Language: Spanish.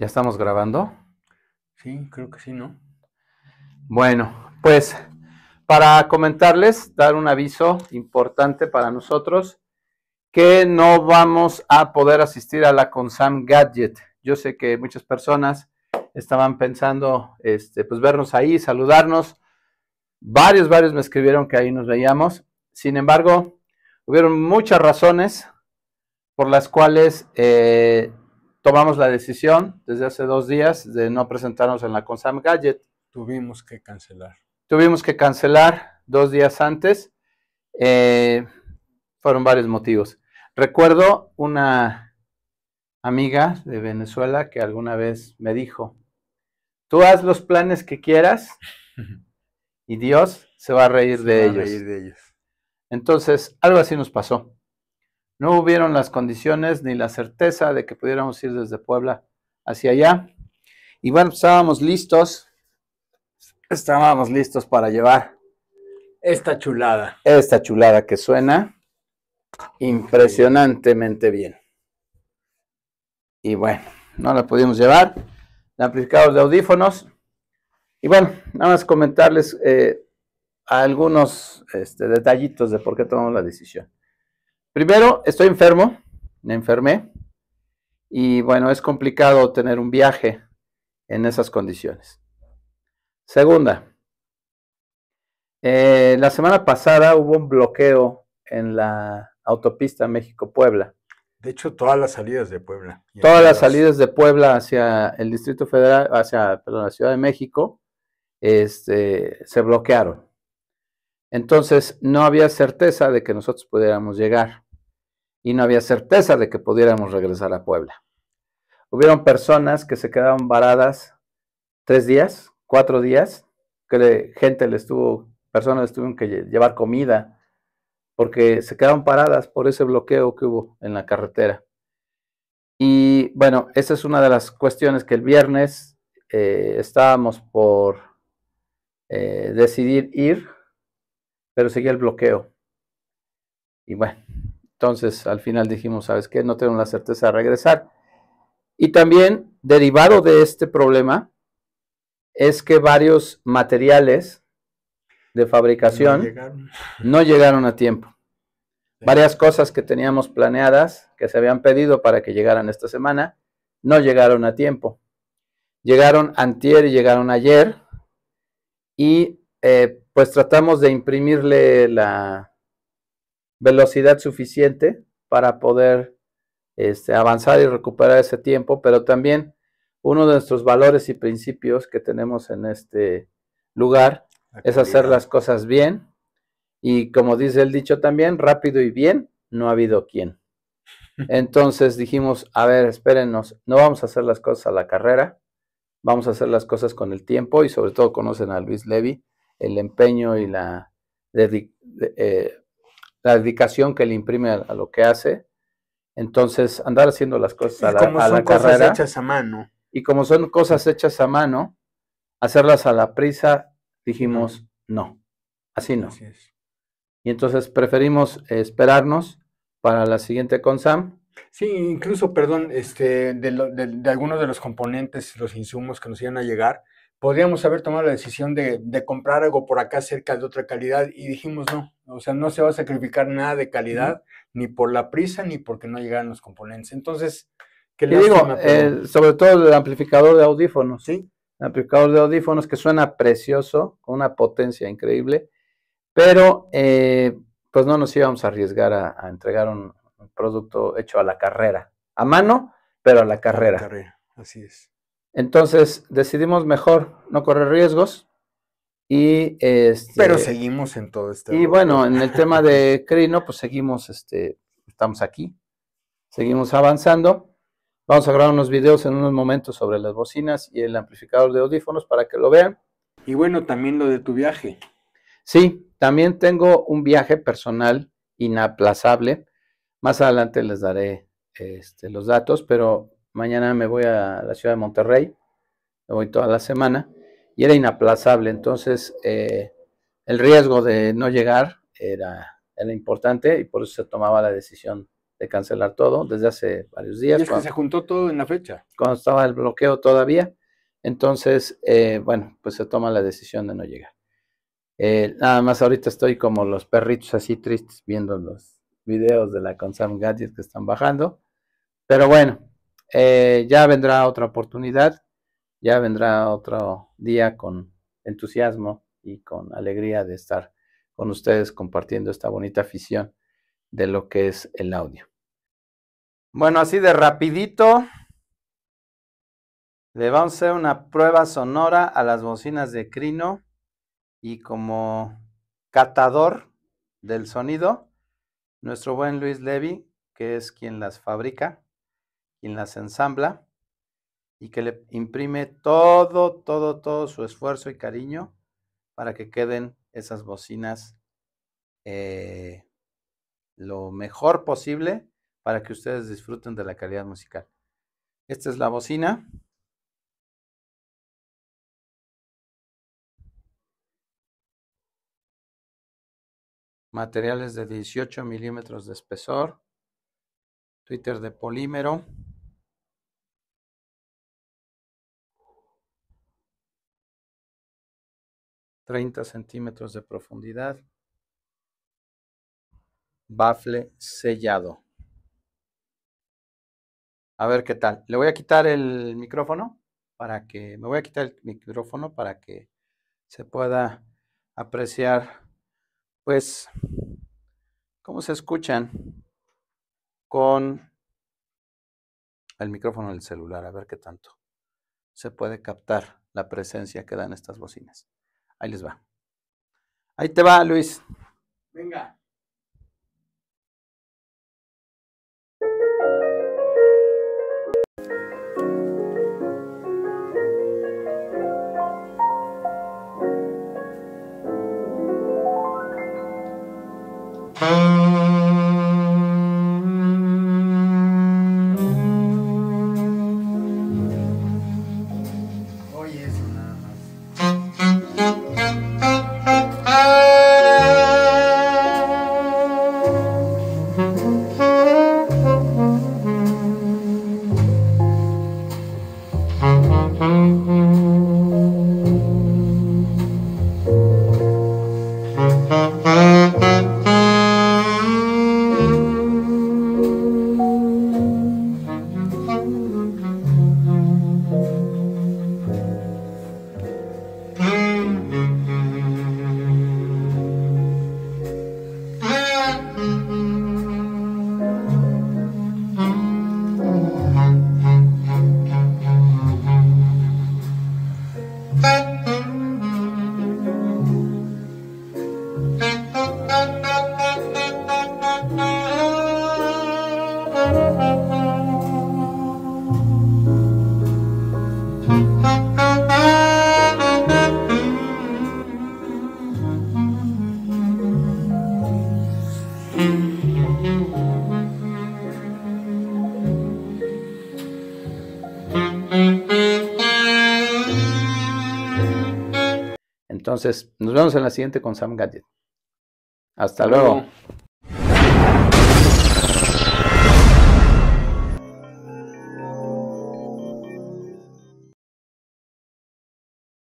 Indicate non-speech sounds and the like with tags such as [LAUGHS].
¿Ya estamos grabando? Sí, creo que sí, ¿no? Bueno, pues para comentarles, dar un aviso importante para nosotros, que no vamos a poder asistir a la Consam Gadget. Yo sé que muchas personas estaban pensando, este, pues vernos ahí, saludarnos. Varios, varios me escribieron que ahí nos veíamos. Sin embargo, hubieron muchas razones por las cuales eh, tomamos la decisión desde hace dos días de no presentarnos en la Consam Gadget. Tuvimos que cancelar. Tuvimos que cancelar dos días antes. Eh, fueron varios motivos. Recuerdo una amiga de Venezuela que alguna vez me dijo, tú haz los planes que quieras [LAUGHS] y Dios se va a reír, A reír de ellos. Entonces, algo así nos pasó. No hubieron las condiciones ni la certeza de que pudiéramos ir desde Puebla hacia allá. Y bueno, estábamos listos, estábamos listos para llevar esta chulada. Esta chulada que suena impresionantemente bien. Y bueno, no la pudimos llevar. El amplificador de audífonos. Y bueno, nada más comentarles eh, algunos este, detallitos de por qué tomamos la decisión. Primero, estoy enfermo, me enfermé y bueno, es complicado tener un viaje en esas condiciones. Segunda, eh, la semana pasada hubo un bloqueo en la autopista México-Puebla. De hecho, todas las salidas de Puebla. Todas las salidas de Puebla hacia el Distrito Federal, hacia la Ciudad de México, este, se bloquearon. Entonces no había certeza de que nosotros pudiéramos llegar y no había certeza de que pudiéramos regresar a Puebla. Hubieron personas que se quedaron varadas tres días, cuatro días, que gente le estuvo, personas les tuvieron que llevar comida porque se quedaron paradas por ese bloqueo que hubo en la carretera. Y bueno, esa es una de las cuestiones que el viernes eh, estábamos por eh, decidir ir pero seguía el bloqueo. Y bueno, entonces al final dijimos, ¿sabes qué? No tengo la certeza de regresar. Y también derivado de este problema es que varios materiales de fabricación no llegaron, a tiempo. Varias cosas que teníamos planeadas, que se habían pedido para que llegaran esta semana, no llegaron a tiempo. Llegaron antier y llegaron ayer y eh, pues tratamos de imprimirle la velocidad suficiente para poder este, avanzar y recuperar ese tiempo, pero también uno de nuestros valores y principios que tenemos en este lugar es hacer las cosas bien y como dice el dicho también, rápido y bien, no ha habido quien. [LAUGHS] Entonces dijimos, a ver, espérennos, no vamos a hacer las cosas a la carrera, vamos a hacer las cosas con el tiempo y sobre todo conocen a Luis Levy, el empeño y eh, la, dedicación que le imprime a, lo que hace. Entonces, andar haciendo las cosas a la, como son cosas carrera, hechas a mano. Y como son cosas hechas a mano, hacerlas a la prisa, dijimos, no, así no. y entonces preferimos esperarnos para la siguiente CONSAM. Sí, incluso, perdón, este, de, de, algunos de los componentes, los insumos que nos iban a llegar, podríamos haber tomado la decisión de, comprar algo por acá cerca de otra calidad y dijimos no, o sea, no se va a sacrificar nada de calidad, ni por la prisa, ni porque no llegaran los componentes. Entonces, que le digo? Eh, sobre todo el amplificador de audífonos. Sí. El amplificador de audífonos que suena precioso, con una potencia increíble, pero eh, pues no nos íbamos a arriesgar a, entregar un, producto hecho a la carrera, a mano, pero A la carrera, así es. Entonces decidimos mejor no correr riesgos y este, pero seguimos en todo este. Y bueno, en el tema de Crino, pues seguimos, este, estamos aquí, seguimos avanzando. Vamos a grabar unos videos en unos momentos sobre las bocinas y el amplificador de audífonos para que lo vean. Y bueno, también lo de tu viaje. Sí, también tengo un viaje personal inaplazable. Más adelante les daré este, los datos, pero Mañana me voy a la ciudad de Monterrey, me voy toda la semana, y era inaplazable. Entonces, eh, el riesgo de no llegar era, importante y por eso se tomaba la decisión de cancelar todo desde hace varios días. Y que se juntó todo en la fecha. Cuando estaba el bloqueo todavía. Entonces, eh, bueno, pues se toma la decisión de no llegar. Eh, nada más ahorita estoy como los perritos así tristes viendo los videos de la Consam Gadget que están bajando. Pero bueno, eh, ya vendrá otra oportunidad, ya vendrá otro día con entusiasmo y con alegría de estar con ustedes compartiendo esta bonita afición de lo que es el audio. Bueno, así de rapidito, le vamos a hacer una prueba sonora a las bocinas de Crino y como catador del sonido, nuestro buen Luis Levy, que es quien las fabrica, quien las ensambla y que le imprime todo, todo, todo su esfuerzo y cariño para que queden esas bocinas eh, lo mejor posible para que ustedes disfruten de la calidad musical. Esta es la bocina. Materiales de 18 milímetros de espesor. Twitter de polímero. 30 centímetros de profundidad. Bafle sellado. A ver qué tal. Le voy a quitar el micrófono para que me voy a quitar el micrófono para que se pueda apreciar pues cómo se escuchan con el micrófono del celular, a ver qué tanto se puede captar la presencia que dan estas bocinas. Ahí les va. Ahí te va, Luis. Venga. Entonces, nos vemos en la siguiente con Sam Gadget. Hasta luego.